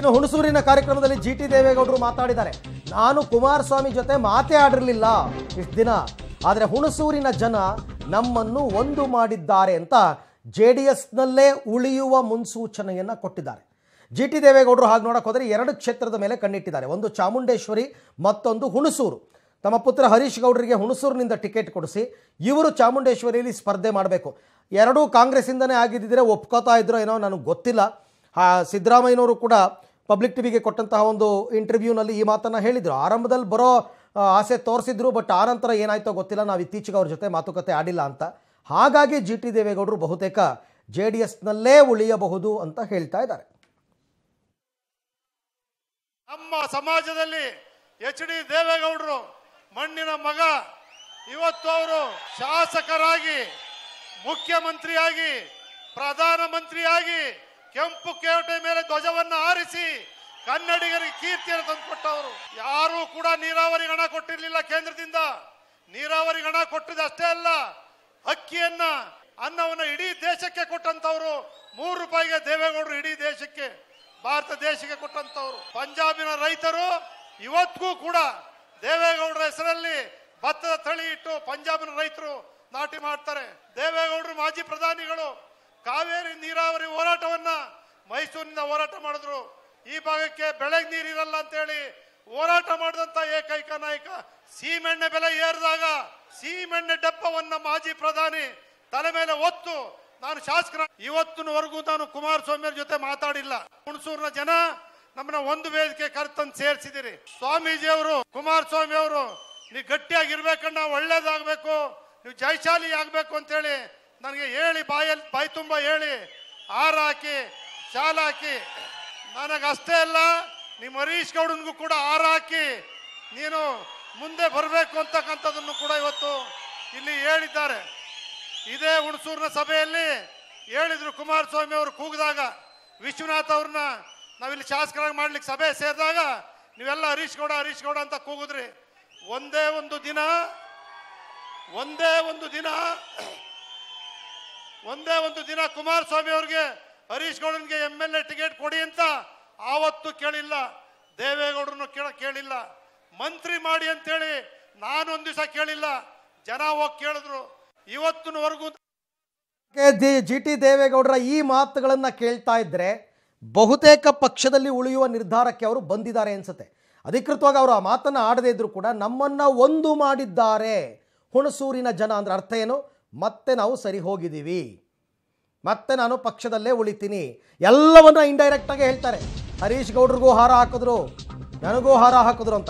ಇನ್ನು ಹುಣಸೂರಿನ ಕಾರ್ಯಕ್ರಮದಲ್ಲಿ G T ದೇವೇಗೌಡರು ಮಾತಾಡಿದ್ದಾರೆ ನಾನು ಕುಮಾರಸ್ವಾಮಿ ಜೊತೆ ಮಾತೇ ಆಡಿರಲಿಲ್ಲ ಇಷ್ಟು ದಿನ ಆದರೆ ಹುಣಸೂರಿನ ಜನ ನಮ್ಮನ್ನು ಒಂದು ಮಾಡಿದ್ದಾರೆ ಅಂತ ಜೆ ಡಿ ಎಸ್ನಲ್ಲೇ ಉಳಿಯುವ ಮುನ್ಸೂಚನೆಯನ್ನು ಕೊಟ್ಟಿದ್ದಾರೆ ಜಿ ಟಿ ದೇವೇಗೌಡರು ಹಾಗೆ ನೋಡಕ್ಕೆ ಹೋದರೆ ಎರಡು ಕ್ಷೇತ್ರದ ಮೇಲೆ ಕಣ್ಣಿಟ್ಟಿದ್ದಾರೆ ಒಂದು ಚಾಮುಂಡೇಶ್ವರಿ ಮತ್ತೊಂದು ಹುಣಸೂರು ತಮ್ಮ ಪುತ್ರ ಹರೀಶ್ ಗೌಡರಿಗೆ ಹುಣಸೂರಿನಿಂದ ಟಿಕೆಟ್ ಕೊಡಿಸಿ ಇವರು ಚಾಮುಂಡೇಶ್ವರಿಯಲ್ಲಿ ಸ್ಪರ್ಧೆ ಮಾಡಬೇಕು ಎರಡೂ ಕಾಂಗ್ರೆಸ್ಸಿಂದನೇ ಆಗಿದ್ದರೆ ಒಪ್ಕೋತಾ ಇದ್ರೋ ಏನೋ ನನಗೆ ಗೊತ್ತಿಲ್ಲ ಸಿದ್ದರಾಮಯ್ಯನವರು ಕೂಡ ಪಬ್ಲಿಕ್ ಟಿವಿಗೆ ಕೊಟ್ಟಂತಹ ಒಂದು ಇಂಟರ್ವ್ಯೂನಲ್ಲಿ ಈ ಮಾತನ್ನು ಹೇಳಿದರು ಆರಂಭದಲ್ಲಿ ಬರೋ ಆಸೆ ತೋರಿಸಿದ್ರು ಬಟ್ ಆ ನಂತರ ಏನಾಯ್ತೋ ಗೊತ್ತಿಲ್ಲ ನಾವು ಇತ್ತೀಚೆಗೆ ಅವ್ರ ಜೊತೆ ಮಾತುಕತೆ ಆಡಿಲ್ಲ ಅಂತ ಹಾಗಾಗಿ ಜಿ ಟಿ ದೇವೇಗೌಡರು ಬಹುತೇಕ ಜೆ ಡಿ ಎಸ್ನಲ್ಲೇ ಉಳಿಯಬಹುದು ಅಂತ ಹೇಳ್ತಾ ಇದ್ದಾರೆ ನಮ್ಮ ಸಮಾಜದಲ್ಲಿ ಎಚ್ ಡಿ ದೇವೇಗೌಡರು ಮಣ್ಣಿನ ಮಗ ಇವತ್ತು ಅವರು ಶಾಸಕರಾಗಿ ಮುಖ್ಯಮಂತ್ರಿಯಾಗಿ ಪ್ರಧಾನಮಂತ್ರಿಯಾಗಿ ಕೆಂಪು ಕೇವಟೆ ಮೇಲೆ ಧ್ವಜವನ್ನು ಆರಿಸಿ ಕನ್ನಡಿಗರಿಗೆ ಕೀರ್ತಿಯನ್ನು ತಂದು ಕೊಟ್ಟವರು ಯಾರೂ ಕೂಡ ನೀರಾವರಿ ಹಣ ಕೊಟ್ಟಿರಲಿಲ್ಲ ಕೇಂದ್ರದಿಂದ ನೀರಾವರಿ ಹಣ ಕೊಟ್ಟಿದ್ದು ಅಷ್ಟೇ ಅಲ್ಲ ಅಕ್ಕಿಯನ್ನ ಅನ್ನವನ್ನು ಇಡೀ ದೇಶಕ್ಕೆ ಕೊಟ್ಟಂತವ್ರು ಮೂರು ರೂಪಾಯಿಗೆ ದೇವೇಗೌಡರು ಇಡೀ ದೇಶಕ್ಕೆ ಭಾರತ ದೇಶಕ್ಕೆ ಕೊಟ್ಟಂತವ್ರು ಪಂಜಾಬಿನ ರೈತರು ಇವತ್ತಿಗೂ ಕೂಡ ದೇವೇಗೌಡರ ಹೆಸರಲ್ಲಿ ಭತ್ತದ ತಳಿ ಇಟ್ಟು ಪಂಜಾಬಿನ ರೈತರು ನಾಟಿ ಮಾಡ್ತಾರೆ ದೇವೇಗೌಡರು ಮಾಜಿ ಪ್ರಧಾನಿಗಳು ಕಾವೇರಿ ನೀರಾವರಿ ಹೋರಾಟವನ್ನ ಮೈಸೂರಿನಿಂದ ಹೋರಾಟ ಮಾಡಿದ್ರು ಈ ಭಾಗಕ್ಕೆ ಇರಲ್ಲ ನೀರಿರಲ್ಲ ಹೇಳಿ ಹೋರಾಟ ಮಾಡಿದಂತ ಏಕೈಕ ನಾಯಕ ಸೀಮೆಣ್ಣೆ ಬೆಲೆ ಏರಿದಾಗ ಸೀಮೆಣ್ಣೆ ಡಬ್ಬವನ್ನ ಮಾಜಿ ಪ್ರಧಾನಿ ತಲೆ ಮೇಲೆ ಒತ್ತು ನಾನು ಶಾಸಕರ ಇವತ್ತಿನವರೆಗೂ ನಾನು ಕುಮಾರಸ್ವಾಮಿ ಜೊತೆ ಮಾತಾಡಿಲ್ಲ ಹುಣಸೂರಿನ ಜನ ನಮ್ಮನ್ನ ಒಂದು ವೇದಿಕೆ ಕರೆತಂದು ಸೇರಿಸಿದಿರಿ ಸ್ವಾಮೀಜಿ ಅವರು ಕುಮಾರಸ್ವಾಮಿ ಅವರು ನೀವು ಗಟ್ಟಿಯಾಗಿರ್ಬೇಕಣ್ಣ ಒಳ್ಳೇದಾಗಬೇಕು ನೀವು ಜಯಶಾಲಿ ಆಗಬೇಕು ಅಂತೇಳಿ ನನಗೆ ಹೇಳಿ ಬಾಯಲ್ಲಿ ಬಾಯಿ ತುಂಬ ಹೇಳಿ ಹಾರಾಕಿ ಶಾಲಾಕಿ ಅಷ್ಟೇ ಅಲ್ಲ ನಿಮ್ಮ ಹರೀಶ್ ಗೌಡನಿಗೂ ಕೂಡ ಹಾರಾಕಿ ನೀನು ಮುಂದೆ ಬರಬೇಕು ಅಂತಕ್ಕಂಥದ್ದನ್ನು ಕೂಡ ಇವತ್ತು ಇಲ್ಲಿ ಹೇಳಿದ್ದಾರೆ ಇದೇ ಹುಣಸೂರಿನ ಸಭೆಯಲ್ಲಿ ಹೇಳಿದರು ಕುಮಾರಸ್ವಾಮಿ ಅವರು ಕೂಗಿದಾಗ ವಿಶ್ವನಾಥ್ ಅವ್ರನ್ನ ನಾವಿಲ್ಲಿ ಶಾಸಕರಾಗಿ ಮಾಡ್ಲಿಕ್ಕೆ ಸಭೆ ಸೇರಿದಾಗ ನೀವೆಲ್ಲ ಹರೀಶ್ ಗೌಡ ಹರೀಶ್ ಗೌಡ ಅಂತ ಕೂಗಿದ್ರಿ ಒಂದೇ ಒಂದು ದಿನ ಒಂದೇ ಒಂದು ದಿನ ಒಂದೇ ಒಂದು ದಿನ ಕುಮಾರಸ್ವಾಮಿ ಅವ್ರಿಗೆ ಹರೀಶ್ ಗೌಡನ್ಗೆ ಎಮ್ ಎಲ್ ಎ ಟಿಕೆಟ್ ಕೊಡಿ ಅಂತ ಆವತ್ತು ಕೇಳಿಲ್ಲ ದೇವೇಗೌಡರನ್ನು ಕೇಳ ಕೇಳಿಲ್ಲ ಮಂತ್ರಿ ಮಾಡಿ ಅಂತೇಳಿ ನಾನೊಂದು ದಿವಸ ಕೇಳಿಲ್ಲ ಜನ ಹೋಗಿ ಕೇಳಿದ್ರು ಇವತ್ತಿನವರೆಗೂ ಜಿ ಟಿ ದೇವೇಗೌಡರ ಈ ಮಾತುಗಳನ್ನು ಕೇಳ್ತಾ ಇದ್ದರೆ ಬಹುತೇಕ ಪಕ್ಷದಲ್ಲಿ ಉಳಿಯುವ ನಿರ್ಧಾರಕ್ಕೆ ಅವರು ಬಂದಿದ್ದಾರೆ ಅನ್ಸುತ್ತೆ ಅಧಿಕೃತವಾಗಿ ಅವರು ಆ ಮಾತನ್ನು ಆಡದೇ ಇದ್ರು ಕೂಡ ನಮ್ಮನ್ನು ಒಂದು ಮಾಡಿದ್ದಾರೆ ಹುಣಸೂರಿನ ಜನ ಅಂದ್ರೆ ಅರ್ಥ ಏನು ಮತ್ತೆ ನಾವು ಸರಿ ಹೋಗಿದ್ದೀವಿ ಮತ್ತೆ ನಾನು ಪಕ್ಷದಲ್ಲೇ ಉಳಿತೀನಿ ಎಲ್ಲವನ್ನ ಇಂಡೈರೆಕ್ಟಾಗಿ ಹೇಳ್ತಾರೆ ಹರೀಶ್ ಗೌಡ್ರಿಗೂ ಹಾರ ಹಾಕಿದ್ರು ನನಗೂ ಹಾರ ಹಾಕಿದ್ರು ಅಂತ